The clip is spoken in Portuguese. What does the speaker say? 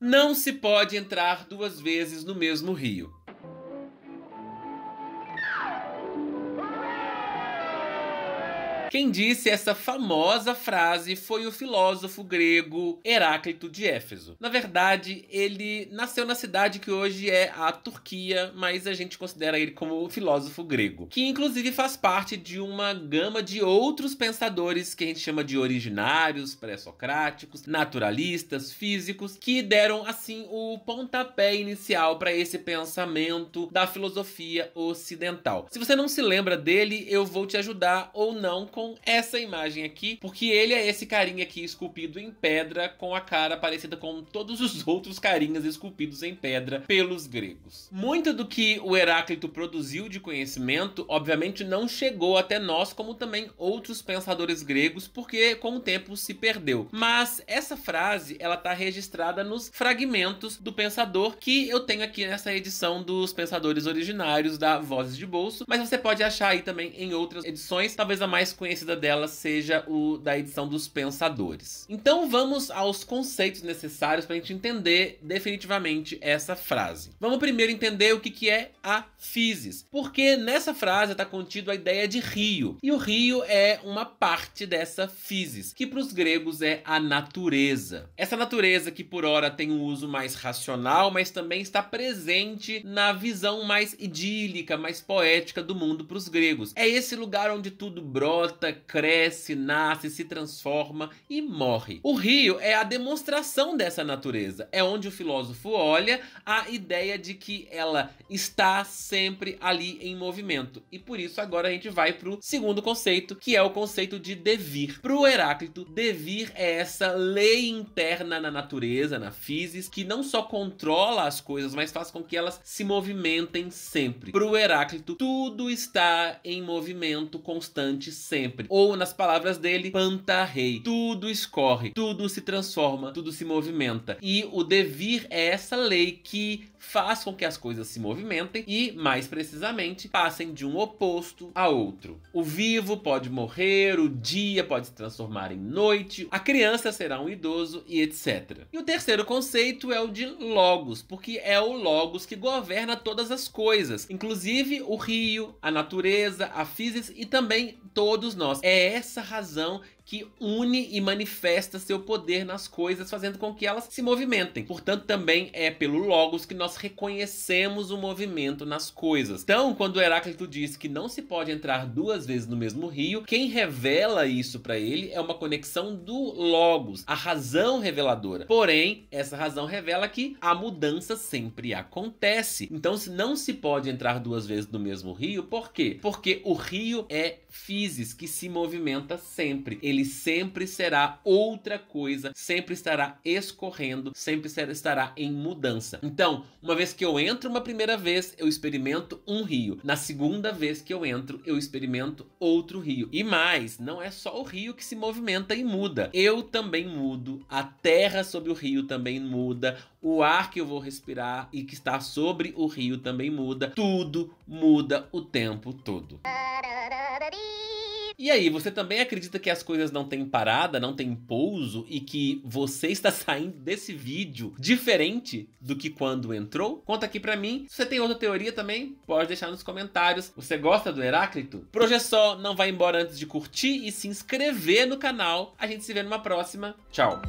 Não se pode entrar duas vezes no mesmo rio. Quem disse essa famosa frase foi o filósofo grego Heráclito de Éfeso. Na verdade, ele nasceu na cidade que hoje é a Turquia, mas a gente considera ele como filósofo grego, que inclusive faz parte de uma gama de outros pensadores que a gente chama de originários, pré-socráticos, naturalistas, físicos, que deram assim o pontapé inicial para esse pensamento da filosofia ocidental. Se você não se lembra dele, eu vou te ajudar ou não com essa imagem aqui, porque ele é esse carinha aqui esculpido em pedra, com a cara parecida com todos os outros carinhas esculpidos em pedra pelos gregos. Muito do que o Heráclito produziu de conhecimento, obviamente, não chegou até nós, como também outros pensadores gregos, porque com o tempo se perdeu. Mas essa frase, ela está registrada nos fragmentos do pensador que eu tenho aqui nessa edição dos pensadores originários da Vozes de Bolso, mas você pode achar aí também em outras edições, talvez a mais conhecida conhecida dela seja o da edição dos Pensadores. Então vamos aos conceitos necessários para a gente entender definitivamente essa frase. Vamos primeiro entender o que, que é a physis, porque nessa frase está contido a ideia de rio, e o rio é uma parte dessa physis, que para os gregos é a natureza. Essa natureza que por ora tem um uso mais racional, mas também está presente na visão mais idílica, mais poética do mundo para os gregos. É esse lugar onde tudo brota, brota, cresce, nasce, se transforma e morre. O rio é a demonstração dessa natureza. É onde o filósofo olha a ideia de que ela está sempre ali em movimento. E por isso agora a gente vai para o segundo conceito, que é o conceito de devir. Para o Heráclito, devir é essa lei interna na natureza, na física, que não só controla as coisas, mas faz com que elas se movimentem sempre. Para o Heráclito, tudo está em movimento constante sempre sempre. Ou nas palavras dele, pantarrei. Tudo escorre, tudo se transforma, tudo se movimenta. E o devir é essa lei que faz com que as coisas se movimentem e, mais precisamente, passem de um oposto a outro. O vivo pode morrer, o dia pode se transformar em noite, a criança será um idoso e etc. E o terceiro conceito é o de logos, porque é o logos que governa todas as coisas, inclusive o rio, a natureza, a física e também todos nós. É essa razão que une e manifesta seu poder nas coisas, fazendo com que elas se movimentem. Portanto, também é pelo Logos que nós reconhecemos o movimento nas coisas. Então, quando Heráclito diz que não se pode entrar duas vezes no mesmo rio, quem revela isso para ele é uma conexão do Logos, a razão reveladora. Porém, essa razão revela que a mudança sempre acontece. Então, se não se pode entrar duas vezes no mesmo rio, por quê? Porque o rio é physis, que se movimenta sempre. Ele ele sempre será outra coisa, sempre estará escorrendo, sempre estará em mudança. Então, uma vez que eu entro uma primeira vez, eu experimento um rio. Na segunda vez que eu entro, eu experimento outro rio. E mais, não é só o rio que se movimenta e muda. Eu também mudo, a terra sobre o rio também muda, o ar que eu vou respirar e que está sobre o rio também muda. Tudo muda o tempo todo. E aí, você também acredita que as coisas não têm parada, não têm pouso e que você está saindo desse vídeo diferente do que quando entrou? Conta aqui para mim. Se você tem outra teoria também, pode deixar nos comentários. Você gosta do Heráclito? Por é só, não vai embora antes de curtir e se inscrever no canal. A gente se vê numa próxima. Tchau!